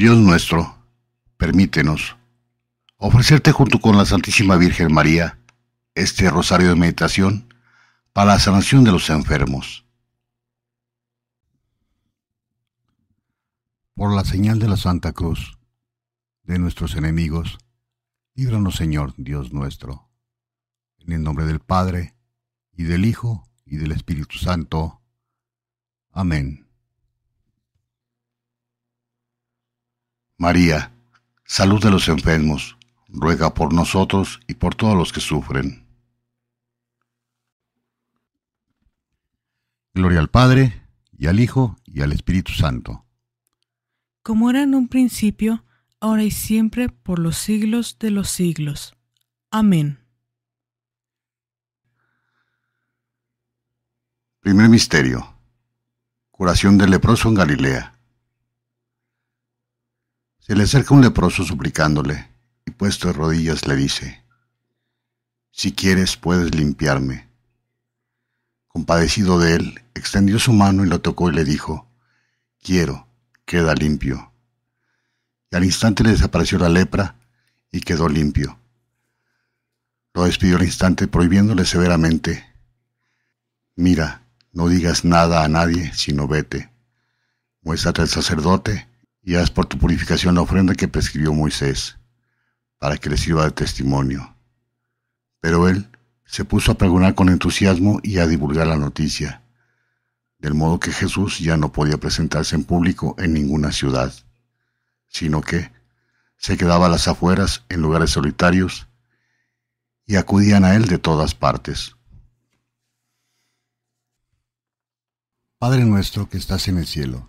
Dios nuestro, permítenos ofrecerte junto con la Santísima Virgen María este rosario de meditación para la sanación de los enfermos. Por la señal de la Santa Cruz de nuestros enemigos, líbranos Señor Dios nuestro. En el nombre del Padre, y del Hijo, y del Espíritu Santo. Amén. María, salud de los enfermos, ruega por nosotros y por todos los que sufren. Gloria al Padre, y al Hijo, y al Espíritu Santo. Como era en un principio, ahora y siempre, por los siglos de los siglos. Amén. Primer Misterio. Curación del leproso en Galilea. Se le acerca un leproso suplicándole, y puesto de rodillas le dice, Si quieres puedes limpiarme. Compadecido de él, extendió su mano y lo tocó y le dijo, Quiero, queda limpio. Y al instante le desapareció la lepra y quedó limpio. Lo despidió al instante prohibiéndole severamente, Mira, no digas nada a nadie, sino vete. Muéstrate al sacerdote y haz por tu purificación la ofrenda que prescribió Moisés, para que le sirva de testimonio. Pero él se puso a pregonar con entusiasmo y a divulgar la noticia, del modo que Jesús ya no podía presentarse en público en ninguna ciudad, sino que se quedaba a las afueras en lugares solitarios y acudían a él de todas partes. Padre nuestro que estás en el cielo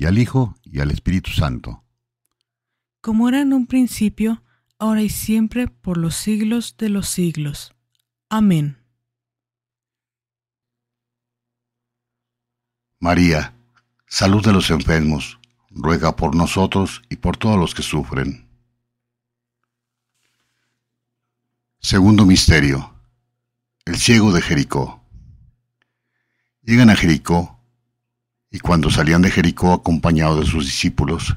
y al Hijo y al Espíritu Santo. Como era en un principio, ahora y siempre, por los siglos de los siglos. Amén. María, salud de los enfermos, ruega por nosotros y por todos los que sufren. Segundo misterio. El ciego de Jericó. Llegan a Jericó y cuando salían de Jericó acompañado de sus discípulos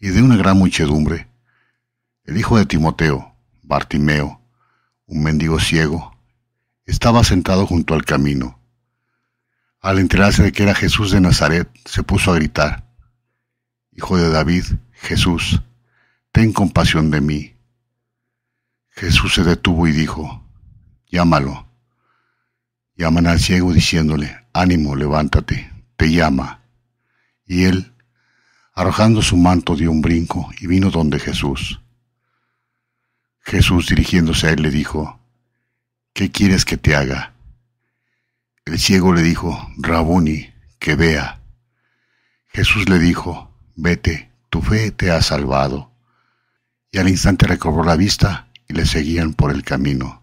y de una gran muchedumbre, el hijo de Timoteo, Bartimeo, un mendigo ciego, estaba sentado junto al camino. Al enterarse de que era Jesús de Nazaret, se puso a gritar, Hijo de David, Jesús, ten compasión de mí. Jesús se detuvo y dijo, Llámalo. Llaman al ciego diciéndole, Ánimo, levántate, te llama. Y él, arrojando su manto, dio un brinco y vino donde Jesús. Jesús, dirigiéndose a él, le dijo, ¿qué quieres que te haga? El ciego le dijo, Rabuni, que vea. Jesús le dijo, vete, tu fe te ha salvado. Y al instante recobró la vista y le seguían por el camino.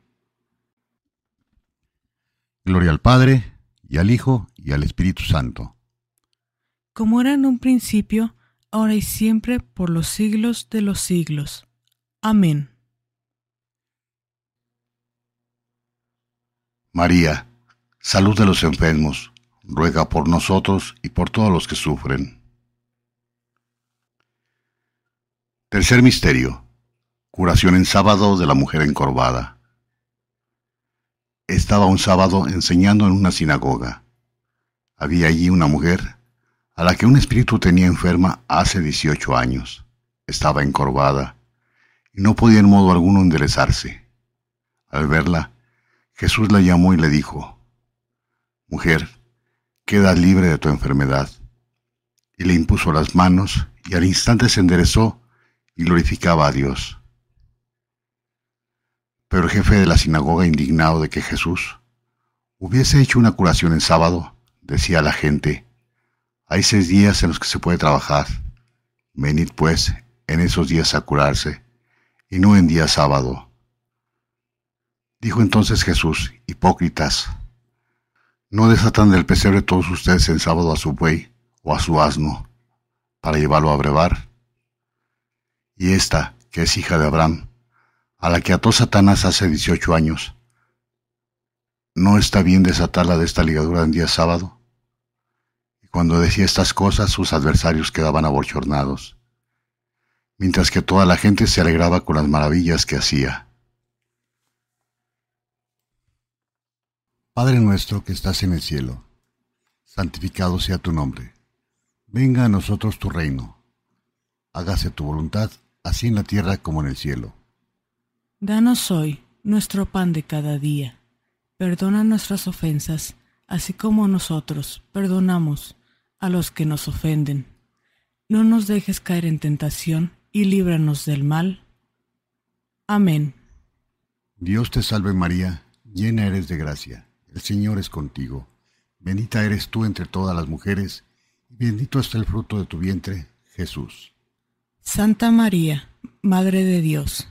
Gloria al Padre, y al Hijo, y al Espíritu Santo. Como era en un principio, ahora y siempre, por los siglos de los siglos. Amén. María, salud de los enfermos, ruega por nosotros y por todos los que sufren. Tercer misterio. Curación en sábado de la mujer encorvada estaba un sábado enseñando en una sinagoga. Había allí una mujer a la que un espíritu tenía enferma hace 18 años. Estaba encorvada y no podía en modo alguno enderezarse. Al verla, Jesús la llamó y le dijo, Mujer, quedas libre de tu enfermedad. Y le impuso las manos y al instante se enderezó y glorificaba a Dios. Pero el jefe de la sinagoga, indignado de que Jesús hubiese hecho una curación en sábado, decía a la gente, hay seis días en los que se puede trabajar. Venid pues en esos días a curarse, y no en día sábado. Dijo entonces Jesús, hipócritas, ¿no desatan del pesebre todos ustedes en sábado a su buey o a su asno, para llevarlo a brevar? Y esta, que es hija de Abraham, a la que ató Satanás hace 18 años. ¿No está bien desatarla de esta ligadura en día sábado? Y cuando decía estas cosas, sus adversarios quedaban aborchornados, mientras que toda la gente se alegraba con las maravillas que hacía. Padre nuestro que estás en el cielo, santificado sea tu nombre. Venga a nosotros tu reino. Hágase tu voluntad, así en la tierra como en el cielo. Danos hoy nuestro pan de cada día. Perdona nuestras ofensas, así como nosotros perdonamos a los que nos ofenden. No nos dejes caer en tentación y líbranos del mal. Amén. Dios te salve María, llena eres de gracia, el Señor es contigo. Bendita eres tú entre todas las mujeres, y bendito es el fruto de tu vientre, Jesús. Santa María, Madre de Dios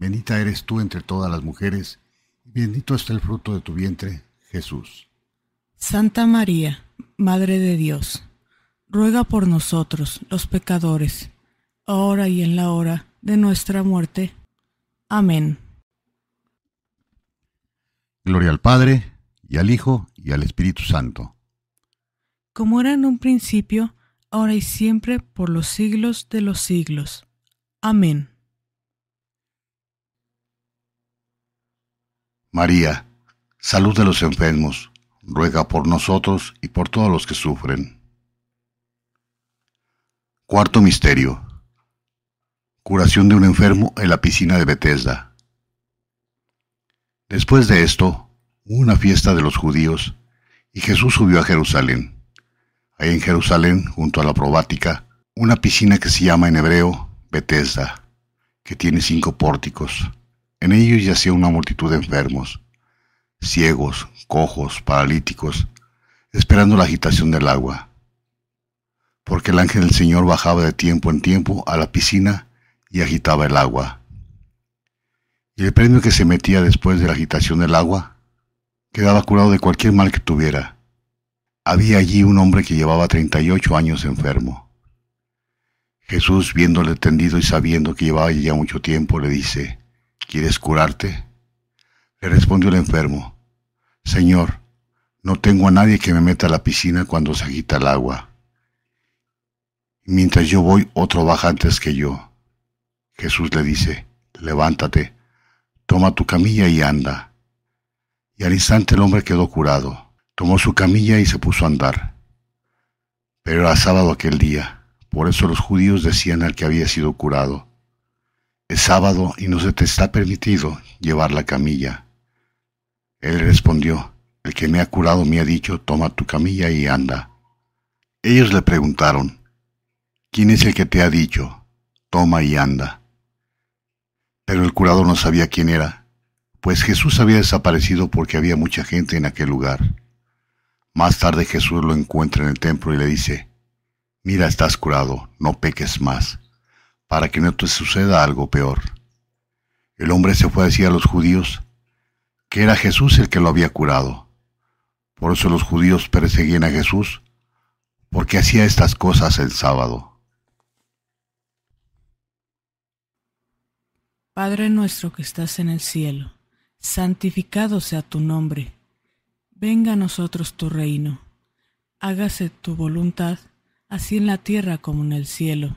Bendita eres tú entre todas las mujeres, y bendito es el fruto de tu vientre, Jesús. Santa María, Madre de Dios, ruega por nosotros, los pecadores, ahora y en la hora de nuestra muerte. Amén. Gloria al Padre, y al Hijo, y al Espíritu Santo. Como era en un principio, ahora y siempre, por los siglos de los siglos. Amén. María, salud de los enfermos, ruega por nosotros y por todos los que sufren. Cuarto misterio. Curación de un enfermo en la piscina de Bethesda. Después de esto, hubo una fiesta de los judíos y Jesús subió a Jerusalén. Hay en Jerusalén, junto a la probática, una piscina que se llama en hebreo Bethesda, que tiene cinco pórticos. En ellos yacía una multitud de enfermos, ciegos, cojos, paralíticos, esperando la agitación del agua, porque el ángel del Señor bajaba de tiempo en tiempo a la piscina y agitaba el agua. Y el premio que se metía después de la agitación del agua quedaba curado de cualquier mal que tuviera. Había allí un hombre que llevaba 38 años enfermo. Jesús, viéndole tendido y sabiendo que llevaba ya mucho tiempo, le dice, ¿Quieres curarte? Le respondió el enfermo, Señor, no tengo a nadie que me meta a la piscina cuando se agita el agua. mientras yo voy, otro baja antes que yo. Jesús le dice, levántate, toma tu camilla y anda. Y al instante el hombre quedó curado, tomó su camilla y se puso a andar. Pero era sábado aquel día, por eso los judíos decían al que había sido curado, es sábado y no se te está permitido llevar la camilla. Él respondió, el que me ha curado me ha dicho, toma tu camilla y anda. Ellos le preguntaron, ¿quién es el que te ha dicho, toma y anda? Pero el curado no sabía quién era, pues Jesús había desaparecido porque había mucha gente en aquel lugar. Más tarde Jesús lo encuentra en el templo y le dice, mira, estás curado, no peques más para que no te suceda algo peor. El hombre se fue a decir a los judíos que era Jesús el que lo había curado. Por eso los judíos perseguían a Jesús, porque hacía estas cosas el sábado. Padre nuestro que estás en el cielo, santificado sea tu nombre. Venga a nosotros tu reino. Hágase tu voluntad, así en la tierra como en el cielo.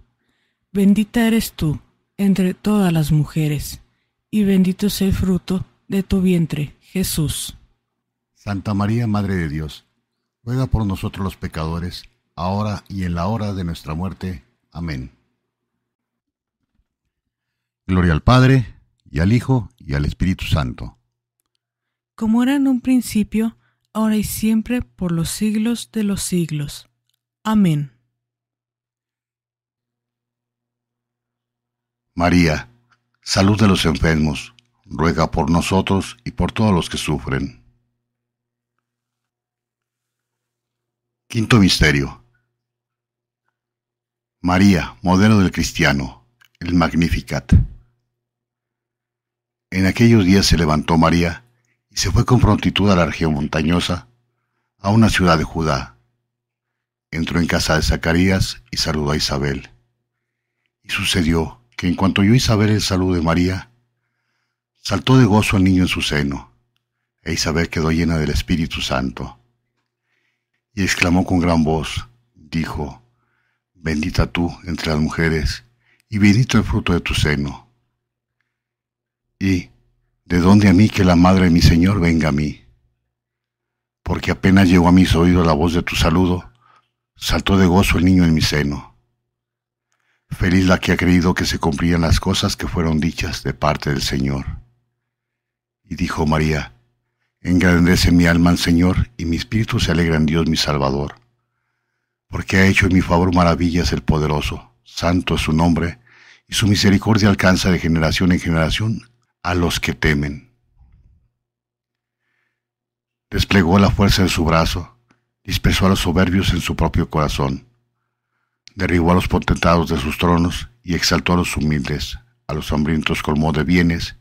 Bendita eres tú entre todas las mujeres, y bendito es el fruto de tu vientre, Jesús. Santa María, Madre de Dios, ruega por nosotros los pecadores, ahora y en la hora de nuestra muerte. Amén. Gloria al Padre, y al Hijo, y al Espíritu Santo. Como era en un principio, ahora y siempre, por los siglos de los siglos. Amén. María, salud de los enfermos, ruega por nosotros y por todos los que sufren. Quinto Misterio. María, modelo del cristiano, el Magnificat. En aquellos días se levantó María y se fue con prontitud a la región montañosa, a una ciudad de Judá. Entró en casa de Zacarías y saludó a Isabel. Y sucedió que en cuanto oyó Isabel el saludo de María, saltó de gozo al niño en su seno, e Isabel quedó llena del Espíritu Santo. Y exclamó con gran voz, dijo, Bendita tú entre las mujeres, y bendito el fruto de tu seno. Y, ¿de dónde a mí que la madre de mi Señor venga a mí? Porque apenas llegó a mis oídos la voz de tu saludo, saltó de gozo el niño en mi seno. Feliz la que ha creído que se cumplían las cosas que fueron dichas de parte del Señor. Y dijo María, Engrandece mi alma al Señor, y mi espíritu se alegra en Dios mi Salvador, porque ha hecho en mi favor maravillas el poderoso, santo es su nombre, y su misericordia alcanza de generación en generación a los que temen. Desplegó la fuerza en su brazo, dispersó a los soberbios en su propio corazón derribó a los potentados de sus tronos y exaltó a los humildes, a los hambrientos colmó de bienes,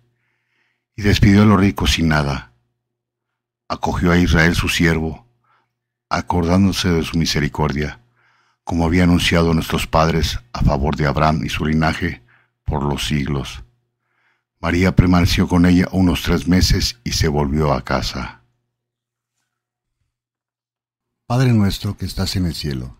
y despidió a los ricos sin nada. Acogió a Israel su siervo, acordándose de su misericordia, como había anunciado nuestros padres a favor de Abraham y su linaje por los siglos. María permaneció con ella unos tres meses y se volvió a casa. Padre nuestro que estás en el cielo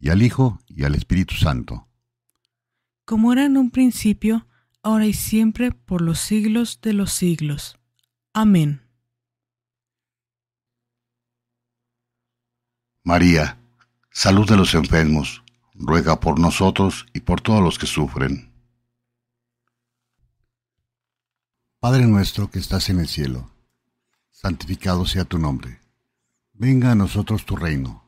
y al Hijo, y al Espíritu Santo. Como era en un principio, ahora y siempre, por los siglos de los siglos. Amén. María, salud de los enfermos, ruega por nosotros y por todos los que sufren. Padre nuestro que estás en el cielo, santificado sea tu nombre. Venga a nosotros tu reino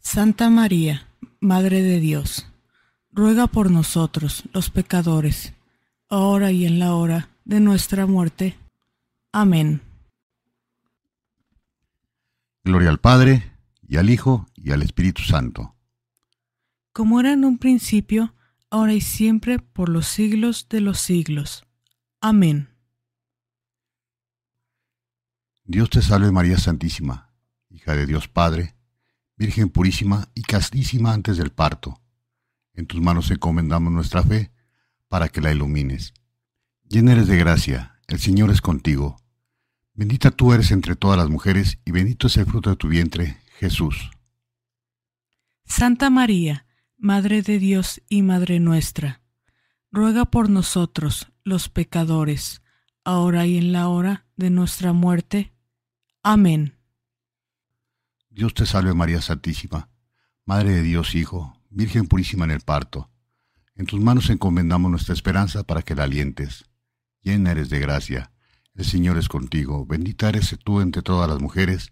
Santa María, Madre de Dios, ruega por nosotros los pecadores, ahora y en la hora de nuestra muerte. Amén. Gloria al Padre, y al Hijo, y al Espíritu Santo. Como era en un principio, ahora y siempre, por los siglos de los siglos. Amén. Dios te salve María Santísima, hija de Dios Padre Virgen purísima y castísima antes del parto. En tus manos encomendamos nuestra fe para que la ilumines. Llena eres de gracia, el Señor es contigo. Bendita tú eres entre todas las mujeres y bendito es el fruto de tu vientre, Jesús. Santa María, Madre de Dios y Madre nuestra, ruega por nosotros los pecadores, ahora y en la hora de nuestra muerte. Amén. Dios te salve María Santísima, Madre de Dios Hijo, Virgen purísima en el parto. En tus manos encomendamos nuestra esperanza para que la alientes. Llena eres de gracia, el Señor es contigo, bendita eres tú entre todas las mujeres,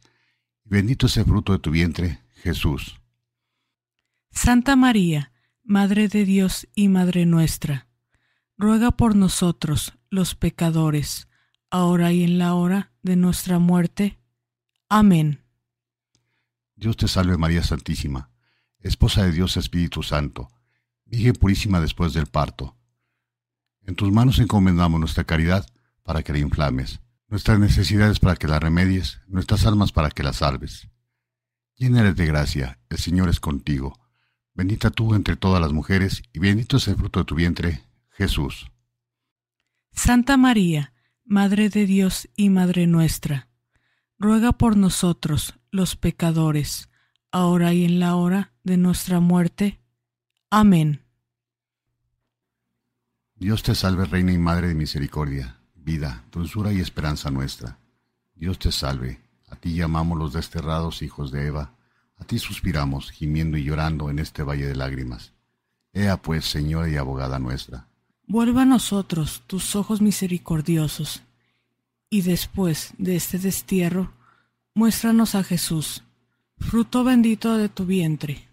y bendito es el fruto de tu vientre, Jesús. Santa María, Madre de Dios y Madre nuestra, ruega por nosotros, los pecadores, ahora y en la hora de nuestra muerte. Amén. Dios te salve María Santísima, Esposa de Dios Espíritu Santo, Virgen purísima después del parto. En tus manos encomendamos nuestra caridad para que la inflames, nuestras necesidades para que la remedies, nuestras almas para que las salves. Llena eres de gracia, el Señor es contigo. Bendita tú entre todas las mujeres, y bendito es el fruto de tu vientre, Jesús. Santa María, Madre de Dios y Madre nuestra, ruega por nosotros, los pecadores, ahora y en la hora de nuestra muerte. Amén. Dios te salve, Reina y Madre de Misericordia, vida, dulzura y esperanza nuestra. Dios te salve, a ti llamamos los desterrados hijos de Eva, a ti suspiramos, gimiendo y llorando en este valle de lágrimas. Ea pues, Señora y abogada nuestra. Vuelva a nosotros tus ojos misericordiosos, y después de este destierro, muéstranos a Jesús, fruto bendito de tu vientre.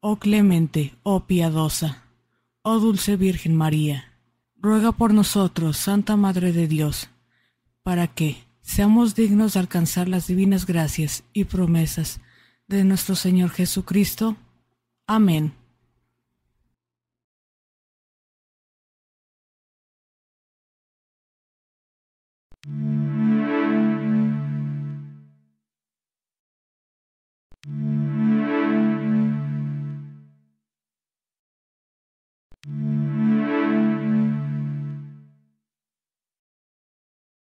Oh clemente, oh piadosa, oh dulce Virgen María, ruega por nosotros, Santa Madre de Dios, para que seamos dignos de alcanzar las divinas gracias y promesas de nuestro Señor Jesucristo. Amén.